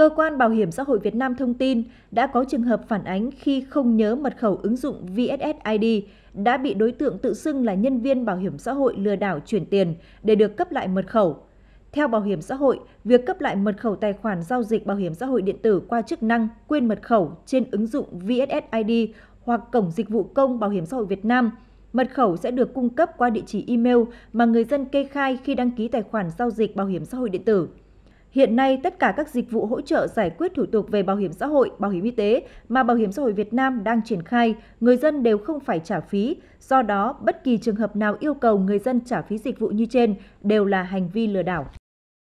Cơ quan Bảo hiểm xã hội Việt Nam thông tin đã có trường hợp phản ánh khi không nhớ mật khẩu ứng dụng VSSID đã bị đối tượng tự xưng là nhân viên bảo hiểm xã hội lừa đảo chuyển tiền để được cấp lại mật khẩu. Theo Bảo hiểm xã hội, việc cấp lại mật khẩu tài khoản giao dịch bảo hiểm xã hội điện tử qua chức năng quên mật khẩu trên ứng dụng VSSID hoặc cổng dịch vụ công Bảo hiểm xã hội Việt Nam Mật khẩu sẽ được cung cấp qua địa chỉ email mà người dân kê khai khi đăng ký tài khoản giao dịch bảo hiểm xã hội điện tử. Hiện nay, tất cả các dịch vụ hỗ trợ giải quyết thủ tục về bảo hiểm xã hội, bảo hiểm y tế mà Bảo hiểm xã hội Việt Nam đang triển khai, người dân đều không phải trả phí. Do đó, bất kỳ trường hợp nào yêu cầu người dân trả phí dịch vụ như trên đều là hành vi lừa đảo.